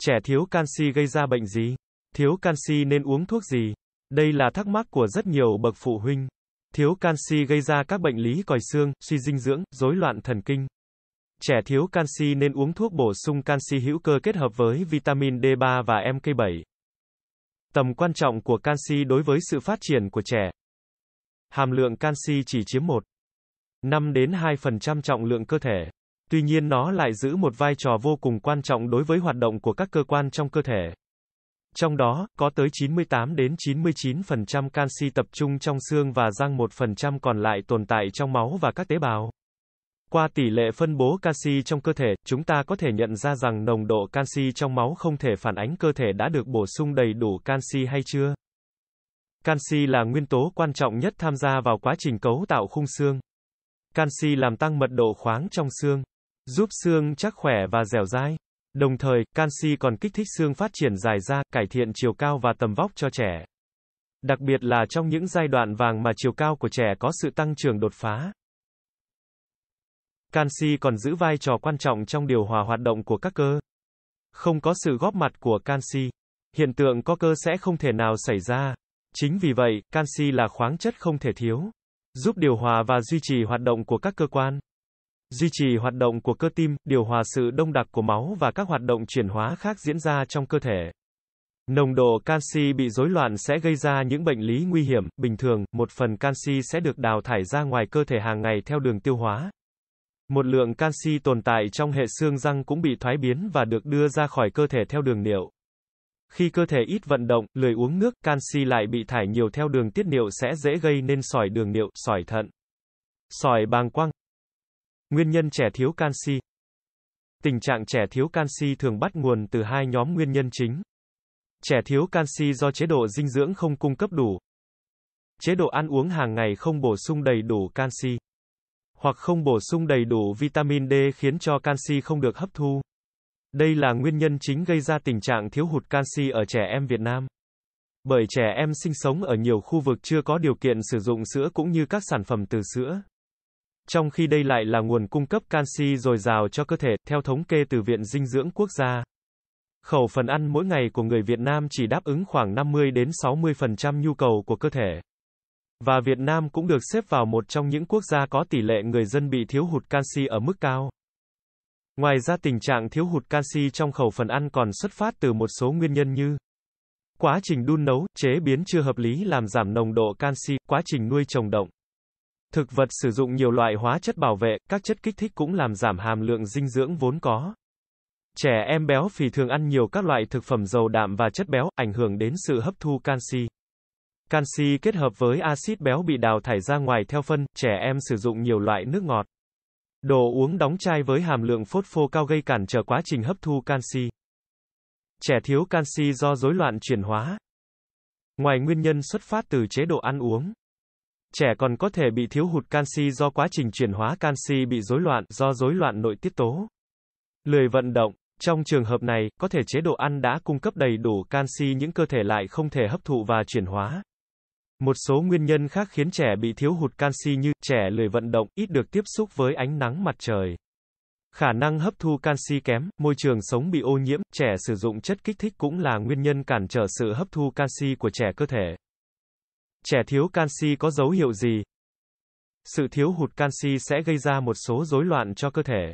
Trẻ thiếu canxi gây ra bệnh gì? Thiếu canxi nên uống thuốc gì? Đây là thắc mắc của rất nhiều bậc phụ huynh. Thiếu canxi gây ra các bệnh lý còi xương, suy dinh dưỡng, rối loạn thần kinh. Trẻ thiếu canxi nên uống thuốc bổ sung canxi hữu cơ kết hợp với vitamin D3 và MK7. Tầm quan trọng của canxi đối với sự phát triển của trẻ hàm lượng canxi chỉ chiếm 1. 5 đến 2% trọng lượng cơ thể. Tuy nhiên nó lại giữ một vai trò vô cùng quan trọng đối với hoạt động của các cơ quan trong cơ thể. Trong đó, có tới 98 đến 99% canxi tập trung trong xương và răng 1% còn lại tồn tại trong máu và các tế bào. Qua tỷ lệ phân bố canxi trong cơ thể, chúng ta có thể nhận ra rằng nồng độ canxi trong máu không thể phản ánh cơ thể đã được bổ sung đầy đủ canxi hay chưa. Canxi là nguyên tố quan trọng nhất tham gia vào quá trình cấu tạo khung xương. Canxi làm tăng mật độ khoáng trong xương, giúp xương chắc khỏe và dẻo dai. Đồng thời, canxi còn kích thích xương phát triển dài ra, cải thiện chiều cao và tầm vóc cho trẻ. Đặc biệt là trong những giai đoạn vàng mà chiều cao của trẻ có sự tăng trưởng đột phá. Canxi còn giữ vai trò quan trọng trong điều hòa hoạt động của các cơ. Không có sự góp mặt của canxi, hiện tượng co cơ sẽ không thể nào xảy ra, Chính vì vậy, canxi là khoáng chất không thể thiếu, giúp điều hòa và duy trì hoạt động của các cơ quan, duy trì hoạt động của cơ tim, điều hòa sự đông đặc của máu và các hoạt động chuyển hóa khác diễn ra trong cơ thể. Nồng độ canxi bị rối loạn sẽ gây ra những bệnh lý nguy hiểm, bình thường, một phần canxi sẽ được đào thải ra ngoài cơ thể hàng ngày theo đường tiêu hóa. Một lượng canxi tồn tại trong hệ xương răng cũng bị thoái biến và được đưa ra khỏi cơ thể theo đường niệu. Khi cơ thể ít vận động, lười uống nước, canxi lại bị thải nhiều theo đường tiết niệu sẽ dễ gây nên sỏi đường niệu, sỏi thận, sỏi bàng quang. Nguyên nhân trẻ thiếu canxi Tình trạng trẻ thiếu canxi thường bắt nguồn từ hai nhóm nguyên nhân chính. Trẻ thiếu canxi do chế độ dinh dưỡng không cung cấp đủ. Chế độ ăn uống hàng ngày không bổ sung đầy đủ canxi. Hoặc không bổ sung đầy đủ vitamin D khiến cho canxi không được hấp thu. Đây là nguyên nhân chính gây ra tình trạng thiếu hụt canxi ở trẻ em Việt Nam. Bởi trẻ em sinh sống ở nhiều khu vực chưa có điều kiện sử dụng sữa cũng như các sản phẩm từ sữa. Trong khi đây lại là nguồn cung cấp canxi dồi dào cho cơ thể, theo thống kê từ Viện Dinh dưỡng Quốc gia. Khẩu phần ăn mỗi ngày của người Việt Nam chỉ đáp ứng khoảng 50 đến 60% nhu cầu của cơ thể. Và Việt Nam cũng được xếp vào một trong những quốc gia có tỷ lệ người dân bị thiếu hụt canxi ở mức cao. Ngoài ra tình trạng thiếu hụt canxi trong khẩu phần ăn còn xuất phát từ một số nguyên nhân như quá trình đun nấu, chế biến chưa hợp lý làm giảm nồng độ canxi, quá trình nuôi trồng động. Thực vật sử dụng nhiều loại hóa chất bảo vệ, các chất kích thích cũng làm giảm hàm lượng dinh dưỡng vốn có. Trẻ em béo phì thường ăn nhiều các loại thực phẩm dầu đạm và chất béo, ảnh hưởng đến sự hấp thu canxi. Canxi kết hợp với axit béo bị đào thải ra ngoài theo phân, trẻ em sử dụng nhiều loại nước ngọt. Đồ uống đóng chai với hàm lượng phốt phô cao gây cản trở quá trình hấp thu canxi. Trẻ thiếu canxi do rối loạn chuyển hóa. Ngoài nguyên nhân xuất phát từ chế độ ăn uống, trẻ còn có thể bị thiếu hụt canxi do quá trình chuyển hóa canxi bị rối loạn do rối loạn nội tiết tố. Lười vận động, trong trường hợp này, có thể chế độ ăn đã cung cấp đầy đủ canxi những cơ thể lại không thể hấp thụ và chuyển hóa. Một số nguyên nhân khác khiến trẻ bị thiếu hụt canxi như trẻ lười vận động, ít được tiếp xúc với ánh nắng mặt trời. Khả năng hấp thu canxi kém, môi trường sống bị ô nhiễm, trẻ sử dụng chất kích thích cũng là nguyên nhân cản trở sự hấp thu canxi của trẻ cơ thể. Trẻ thiếu canxi có dấu hiệu gì? Sự thiếu hụt canxi sẽ gây ra một số rối loạn cho cơ thể.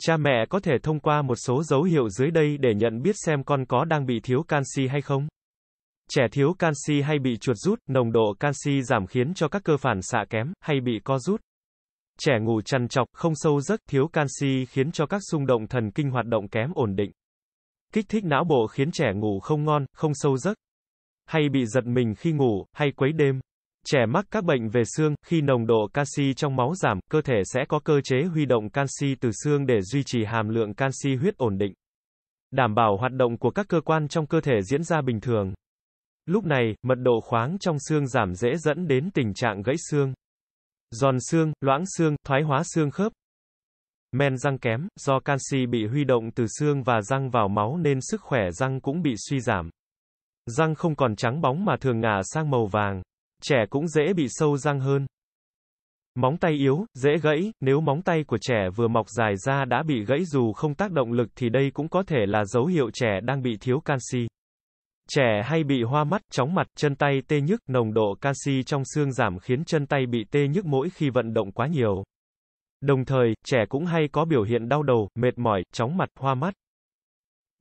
Cha mẹ có thể thông qua một số dấu hiệu dưới đây để nhận biết xem con có đang bị thiếu canxi hay không. Trẻ thiếu canxi hay bị chuột rút, nồng độ canxi giảm khiến cho các cơ phản xạ kém, hay bị co rút. Trẻ ngủ trằn chọc, không sâu giấc, thiếu canxi khiến cho các xung động thần kinh hoạt động kém ổn định. Kích thích não bộ khiến trẻ ngủ không ngon, không sâu giấc. Hay bị giật mình khi ngủ, hay quấy đêm. Trẻ mắc các bệnh về xương, khi nồng độ canxi trong máu giảm, cơ thể sẽ có cơ chế huy động canxi từ xương để duy trì hàm lượng canxi huyết ổn định. Đảm bảo hoạt động của các cơ quan trong cơ thể diễn ra bình thường. Lúc này, mật độ khoáng trong xương giảm dễ dẫn đến tình trạng gãy xương. Giòn xương, loãng xương, thoái hóa xương khớp. Men răng kém, do canxi bị huy động từ xương và răng vào máu nên sức khỏe răng cũng bị suy giảm. Răng không còn trắng bóng mà thường ngả sang màu vàng. Trẻ cũng dễ bị sâu răng hơn. Móng tay yếu, dễ gãy, nếu móng tay của trẻ vừa mọc dài ra đã bị gãy dù không tác động lực thì đây cũng có thể là dấu hiệu trẻ đang bị thiếu canxi. Trẻ hay bị hoa mắt, chóng mặt, chân tay tê nhức, nồng độ canxi trong xương giảm khiến chân tay bị tê nhức mỗi khi vận động quá nhiều. Đồng thời, trẻ cũng hay có biểu hiện đau đầu, mệt mỏi, chóng mặt, hoa mắt.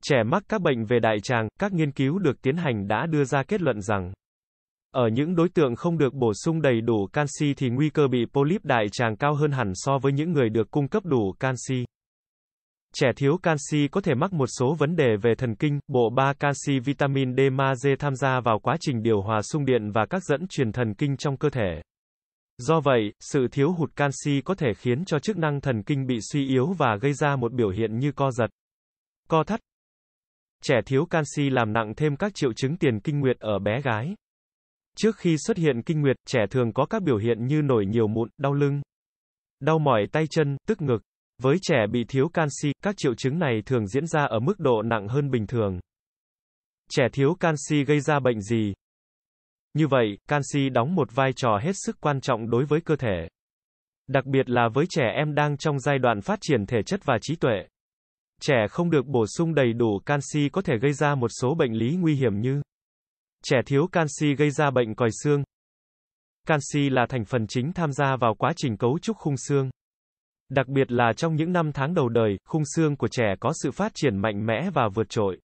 Trẻ mắc các bệnh về đại tràng, các nghiên cứu được tiến hành đã đưa ra kết luận rằng ở những đối tượng không được bổ sung đầy đủ canxi thì nguy cơ bị polyp đại tràng cao hơn hẳn so với những người được cung cấp đủ canxi. Trẻ thiếu canxi có thể mắc một số vấn đề về thần kinh, bộ ba canxi vitamin D magie tham gia vào quá trình điều hòa xung điện và các dẫn truyền thần kinh trong cơ thể. Do vậy, sự thiếu hụt canxi có thể khiến cho chức năng thần kinh bị suy yếu và gây ra một biểu hiện như co giật, co thắt. Trẻ thiếu canxi làm nặng thêm các triệu chứng tiền kinh nguyệt ở bé gái. Trước khi xuất hiện kinh nguyệt, trẻ thường có các biểu hiện như nổi nhiều mụn, đau lưng, đau mỏi tay chân, tức ngực. Với trẻ bị thiếu canxi, các triệu chứng này thường diễn ra ở mức độ nặng hơn bình thường. Trẻ thiếu canxi gây ra bệnh gì? Như vậy, canxi đóng một vai trò hết sức quan trọng đối với cơ thể. Đặc biệt là với trẻ em đang trong giai đoạn phát triển thể chất và trí tuệ. Trẻ không được bổ sung đầy đủ canxi có thể gây ra một số bệnh lý nguy hiểm như trẻ thiếu canxi gây ra bệnh còi xương. Canxi là thành phần chính tham gia vào quá trình cấu trúc khung xương. Đặc biệt là trong những năm tháng đầu đời, khung xương của trẻ có sự phát triển mạnh mẽ và vượt trội.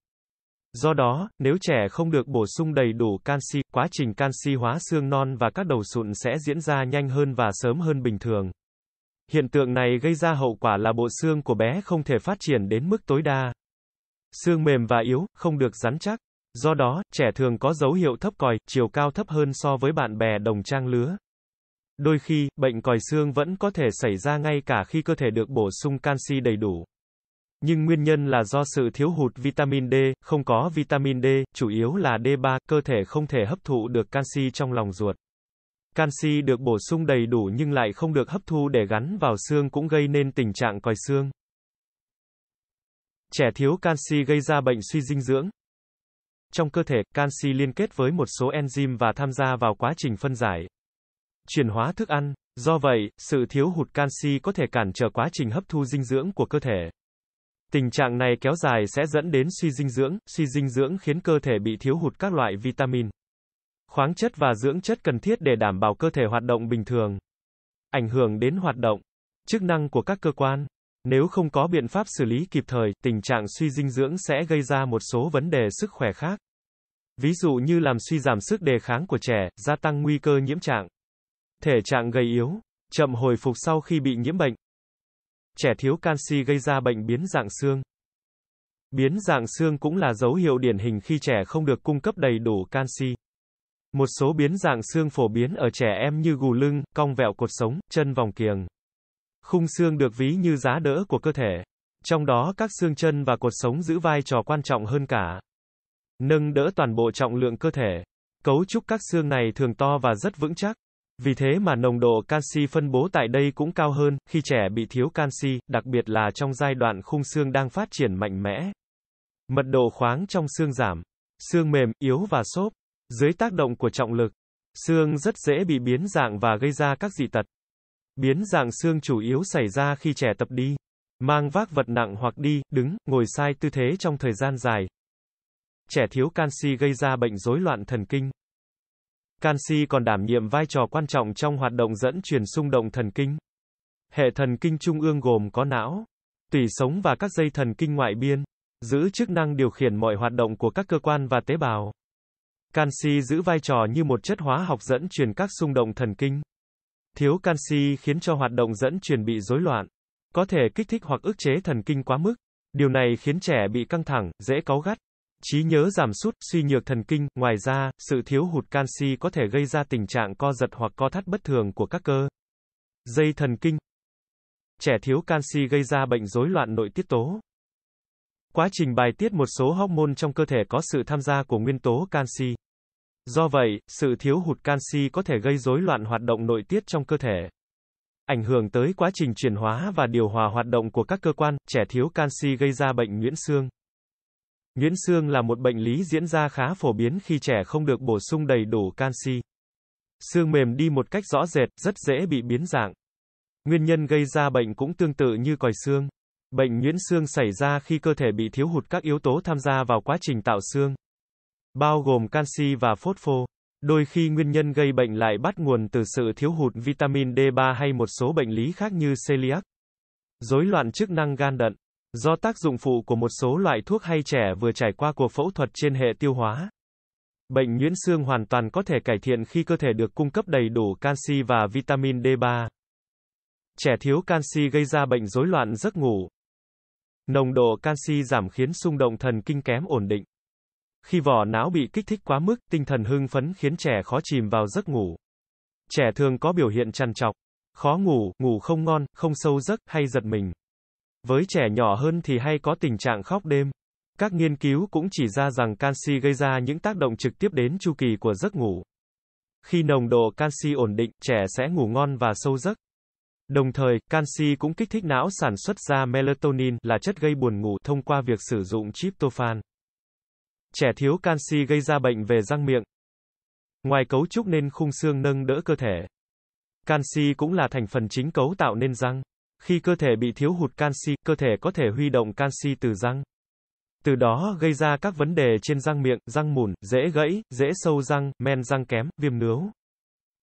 Do đó, nếu trẻ không được bổ sung đầy đủ canxi, quá trình canxi hóa xương non và các đầu sụn sẽ diễn ra nhanh hơn và sớm hơn bình thường. Hiện tượng này gây ra hậu quả là bộ xương của bé không thể phát triển đến mức tối đa. Xương mềm và yếu, không được rắn chắc. Do đó, trẻ thường có dấu hiệu thấp còi, chiều cao thấp hơn so với bạn bè đồng trang lứa. Đôi khi, bệnh còi xương vẫn có thể xảy ra ngay cả khi cơ thể được bổ sung canxi đầy đủ. Nhưng nguyên nhân là do sự thiếu hụt vitamin D, không có vitamin D, chủ yếu là D3, cơ thể không thể hấp thụ được canxi trong lòng ruột. Canxi được bổ sung đầy đủ nhưng lại không được hấp thu để gắn vào xương cũng gây nên tình trạng còi xương. Trẻ thiếu canxi gây ra bệnh suy dinh dưỡng. Trong cơ thể, canxi liên kết với một số enzyme và tham gia vào quá trình phân giải, chuyển hóa thức ăn. Do vậy, sự thiếu hụt canxi có thể cản trở quá trình hấp thu dinh dưỡng của cơ thể. Tình trạng này kéo dài sẽ dẫn đến suy dinh dưỡng, suy dinh dưỡng khiến cơ thể bị thiếu hụt các loại vitamin, khoáng chất và dưỡng chất cần thiết để đảm bảo cơ thể hoạt động bình thường. Ảnh hưởng đến hoạt động, chức năng của các cơ quan. Nếu không có biện pháp xử lý kịp thời, tình trạng suy dinh dưỡng sẽ gây ra một số vấn đề sức khỏe khác. Ví dụ như làm suy giảm sức đề kháng của trẻ, gia tăng nguy cơ nhiễm trạng thể trạng gầy yếu, chậm hồi phục sau khi bị nhiễm bệnh. Trẻ thiếu canxi gây ra bệnh biến dạng xương. Biến dạng xương cũng là dấu hiệu điển hình khi trẻ không được cung cấp đầy đủ canxi. Một số biến dạng xương phổ biến ở trẻ em như gù lưng, cong vẹo cột sống, chân vòng kiềng. Khung xương được ví như giá đỡ của cơ thể. Trong đó các xương chân và cột sống giữ vai trò quan trọng hơn cả. Nâng đỡ toàn bộ trọng lượng cơ thể. Cấu trúc các xương này thường to và rất vững chắc. Vì thế mà nồng độ canxi phân bố tại đây cũng cao hơn khi trẻ bị thiếu canxi, đặc biệt là trong giai đoạn khung xương đang phát triển mạnh mẽ. Mật độ khoáng trong xương giảm, xương mềm, yếu và xốp. Dưới tác động của trọng lực, xương rất dễ bị biến dạng và gây ra các dị tật. Biến dạng xương chủ yếu xảy ra khi trẻ tập đi, mang vác vật nặng hoặc đi, đứng, ngồi sai tư thế trong thời gian dài. Trẻ thiếu canxi gây ra bệnh rối loạn thần kinh, Canxi còn đảm nhiệm vai trò quan trọng trong hoạt động dẫn truyền xung động thần kinh. Hệ thần kinh trung ương gồm có não, tủy sống và các dây thần kinh ngoại biên, giữ chức năng điều khiển mọi hoạt động của các cơ quan và tế bào. Canxi giữ vai trò như một chất hóa học dẫn truyền các xung động thần kinh. Thiếu canxi khiến cho hoạt động dẫn truyền bị rối loạn, có thể kích thích hoặc ức chế thần kinh quá mức. Điều này khiến trẻ bị căng thẳng, dễ cáu gắt, trí nhớ giảm sút, suy nhược thần kinh. Ngoài ra, sự thiếu hụt canxi có thể gây ra tình trạng co giật hoặc co thắt bất thường của các cơ dây thần kinh. Trẻ thiếu canxi gây ra bệnh rối loạn nội tiết tố. Quá trình bài tiết một số hormone trong cơ thể có sự tham gia của nguyên tố canxi. Do vậy, sự thiếu hụt canxi có thể gây rối loạn hoạt động nội tiết trong cơ thể. Ảnh hưởng tới quá trình chuyển hóa và điều hòa hoạt động của các cơ quan, trẻ thiếu canxi gây ra bệnh nhuyễn xương. Nguyễn xương là một bệnh lý diễn ra khá phổ biến khi trẻ không được bổ sung đầy đủ canxi. Xương mềm đi một cách rõ rệt, rất dễ bị biến dạng. Nguyên nhân gây ra bệnh cũng tương tự như còi xương. Bệnh nhuyễn xương xảy ra khi cơ thể bị thiếu hụt các yếu tố tham gia vào quá trình tạo xương, bao gồm canxi và phốt phô. Đôi khi nguyên nhân gây bệnh lại bắt nguồn từ sự thiếu hụt vitamin D3 hay một số bệnh lý khác như celiac, rối loạn chức năng gan đận, Do tác dụng phụ của một số loại thuốc hay trẻ vừa trải qua cuộc phẫu thuật trên hệ tiêu hóa. Bệnh nhuyễn xương hoàn toàn có thể cải thiện khi cơ thể được cung cấp đầy đủ canxi và vitamin D3. Trẻ thiếu canxi gây ra bệnh rối loạn giấc ngủ. Nồng độ canxi giảm khiến xung động thần kinh kém ổn định. Khi vỏ não bị kích thích quá mức, tinh thần hưng phấn khiến trẻ khó chìm vào giấc ngủ. Trẻ thường có biểu hiện chăn trọc, khó ngủ, ngủ không ngon, không sâu giấc hay giật mình. Với trẻ nhỏ hơn thì hay có tình trạng khóc đêm. Các nghiên cứu cũng chỉ ra rằng canxi gây ra những tác động trực tiếp đến chu kỳ của giấc ngủ. Khi nồng độ canxi ổn định, trẻ sẽ ngủ ngon và sâu giấc. Đồng thời, canxi cũng kích thích não sản xuất ra melatonin là chất gây buồn ngủ thông qua việc sử dụng tryptophan. Trẻ thiếu canxi gây ra bệnh về răng miệng. Ngoài cấu trúc nên khung xương nâng đỡ cơ thể, canxi cũng là thành phần chính cấu tạo nên răng. Khi cơ thể bị thiếu hụt canxi, cơ thể có thể huy động canxi từ răng. Từ đó gây ra các vấn đề trên răng miệng, răng mùn, dễ gãy, dễ sâu răng, men răng kém, viêm nướu.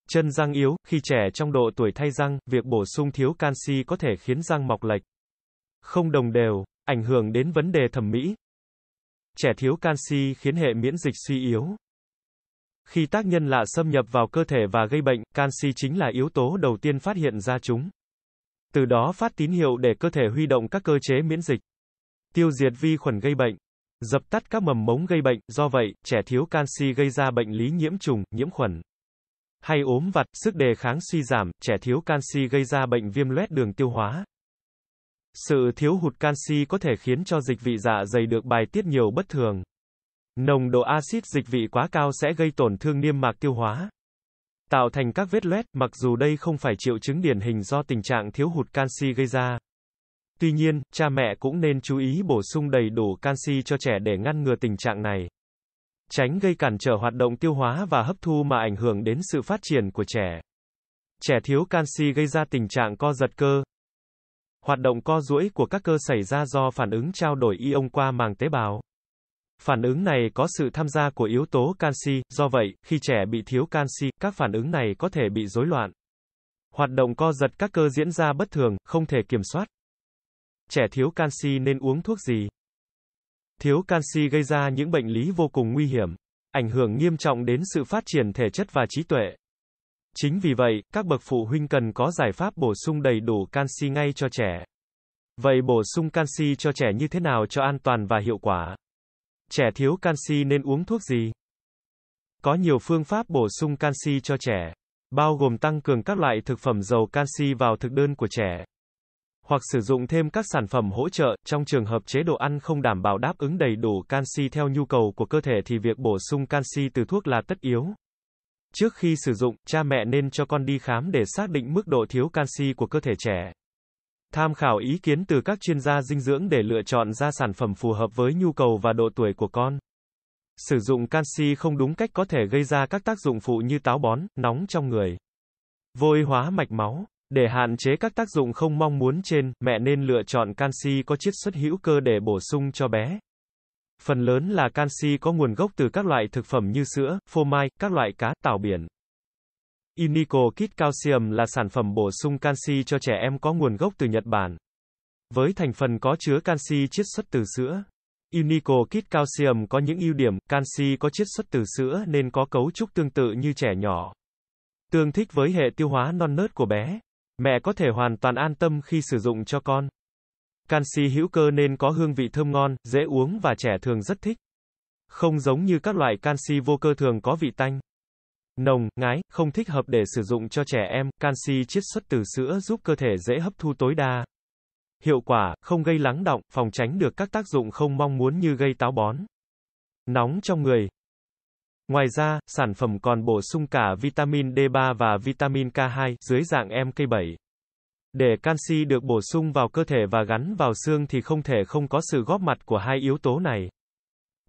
Chân răng yếu, khi trẻ trong độ tuổi thay răng, việc bổ sung thiếu canxi có thể khiến răng mọc lệch. Không đồng đều, ảnh hưởng đến vấn đề thẩm mỹ. Trẻ thiếu canxi khiến hệ miễn dịch suy yếu. Khi tác nhân lạ xâm nhập vào cơ thể và gây bệnh, canxi chính là yếu tố đầu tiên phát hiện ra chúng từ đó phát tín hiệu để cơ thể huy động các cơ chế miễn dịch, tiêu diệt vi khuẩn gây bệnh, dập tắt các mầm mống gây bệnh, do vậy, trẻ thiếu canxi gây ra bệnh lý nhiễm trùng, nhiễm khuẩn. Hay ốm vặt, sức đề kháng suy giảm, trẻ thiếu canxi gây ra bệnh viêm loét đường tiêu hóa. Sự thiếu hụt canxi có thể khiến cho dịch vị dạ dày được bài tiết nhiều bất thường. Nồng độ axit dịch vị quá cao sẽ gây tổn thương niêm mạc tiêu hóa tạo thành các vết loét, mặc dù đây không phải triệu chứng điển hình do tình trạng thiếu hụt canxi gây ra. Tuy nhiên, cha mẹ cũng nên chú ý bổ sung đầy đủ canxi cho trẻ để ngăn ngừa tình trạng này. Tránh gây cản trở hoạt động tiêu hóa và hấp thu mà ảnh hưởng đến sự phát triển của trẻ. Trẻ thiếu canxi gây ra tình trạng co giật cơ. Hoạt động co duỗi của các cơ xảy ra do phản ứng trao đổi ion qua màng tế bào. Phản ứng này có sự tham gia của yếu tố canxi, do vậy, khi trẻ bị thiếu canxi, các phản ứng này có thể bị rối loạn. Hoạt động co giật các cơ diễn ra bất thường, không thể kiểm soát. Trẻ thiếu canxi nên uống thuốc gì? Thiếu canxi gây ra những bệnh lý vô cùng nguy hiểm, ảnh hưởng nghiêm trọng đến sự phát triển thể chất và trí tuệ. Chính vì vậy, các bậc phụ huynh cần có giải pháp bổ sung đầy đủ canxi ngay cho trẻ. Vậy bổ sung canxi cho trẻ như thế nào cho an toàn và hiệu quả? Trẻ thiếu canxi nên uống thuốc gì? Có nhiều phương pháp bổ sung canxi cho trẻ, bao gồm tăng cường các loại thực phẩm giàu canxi vào thực đơn của trẻ, hoặc sử dụng thêm các sản phẩm hỗ trợ, trong trường hợp chế độ ăn không đảm bảo đáp ứng đầy đủ canxi theo nhu cầu của cơ thể thì việc bổ sung canxi từ thuốc là tất yếu. Trước khi sử dụng, cha mẹ nên cho con đi khám để xác định mức độ thiếu canxi của cơ thể trẻ tham khảo ý kiến từ các chuyên gia dinh dưỡng để lựa chọn ra sản phẩm phù hợp với nhu cầu và độ tuổi của con. Sử dụng canxi không đúng cách có thể gây ra các tác dụng phụ như táo bón, nóng trong người, vôi hóa mạch máu. Để hạn chế các tác dụng không mong muốn trên, mẹ nên lựa chọn canxi có chiết xuất hữu cơ để bổ sung cho bé. Phần lớn là canxi có nguồn gốc từ các loại thực phẩm như sữa, phô mai, các loại cá, tảo biển. Inico Kit Calcium là sản phẩm bổ sung canxi cho trẻ em có nguồn gốc từ Nhật Bản. Với thành phần có chứa canxi chiết xuất từ sữa. Unico Kit Calcium có những ưu điểm, canxi có chiết xuất từ sữa nên có cấu trúc tương tự như trẻ nhỏ. Tương thích với hệ tiêu hóa non nớt của bé, mẹ có thể hoàn toàn an tâm khi sử dụng cho con. Canxi hữu cơ nên có hương vị thơm ngon, dễ uống và trẻ thường rất thích. Không giống như các loại canxi vô cơ thường có vị tanh nồng, ngái, không thích hợp để sử dụng cho trẻ em, canxi chiết xuất từ sữa giúp cơ thể dễ hấp thu tối đa. Hiệu quả, không gây lắng động, phòng tránh được các tác dụng không mong muốn như gây táo bón. Nóng trong người. Ngoài ra, sản phẩm còn bổ sung cả vitamin D3 và vitamin K2 dưới dạng MK7. Để canxi được bổ sung vào cơ thể và gắn vào xương thì không thể không có sự góp mặt của hai yếu tố này.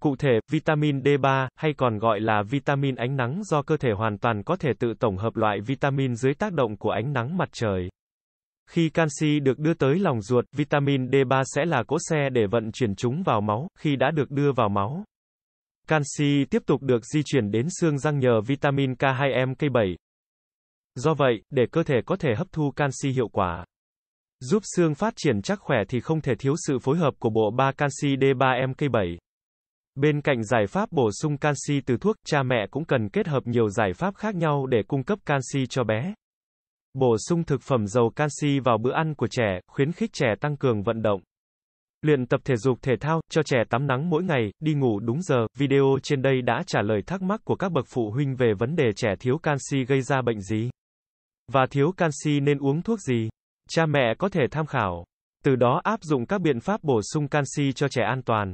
Cụ thể, vitamin D3, hay còn gọi là vitamin ánh nắng do cơ thể hoàn toàn có thể tự tổng hợp loại vitamin dưới tác động của ánh nắng mặt trời. Khi canxi được đưa tới lòng ruột, vitamin D3 sẽ là cỗ xe để vận chuyển chúng vào máu, khi đã được đưa vào máu. Canxi tiếp tục được di chuyển đến xương răng nhờ vitamin K2MK7. Do vậy, để cơ thể có thể hấp thu canxi hiệu quả, giúp xương phát triển chắc khỏe thì không thể thiếu sự phối hợp của bộ ba canxi D3MK7. Bên cạnh giải pháp bổ sung canxi từ thuốc, cha mẹ cũng cần kết hợp nhiều giải pháp khác nhau để cung cấp canxi cho bé. Bổ sung thực phẩm giàu canxi vào bữa ăn của trẻ, khuyến khích trẻ tăng cường vận động. Luyện tập thể dục thể thao, cho trẻ tắm nắng mỗi ngày, đi ngủ đúng giờ. Video trên đây đã trả lời thắc mắc của các bậc phụ huynh về vấn đề trẻ thiếu canxi gây ra bệnh gì. Và thiếu canxi nên uống thuốc gì. Cha mẹ có thể tham khảo. Từ đó áp dụng các biện pháp bổ sung canxi cho trẻ an toàn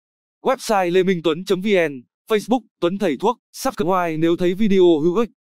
Website lê minh tuấn vn Facebook Tuấn Thầy Thuốc, subscribe nếu thấy video hữu ích.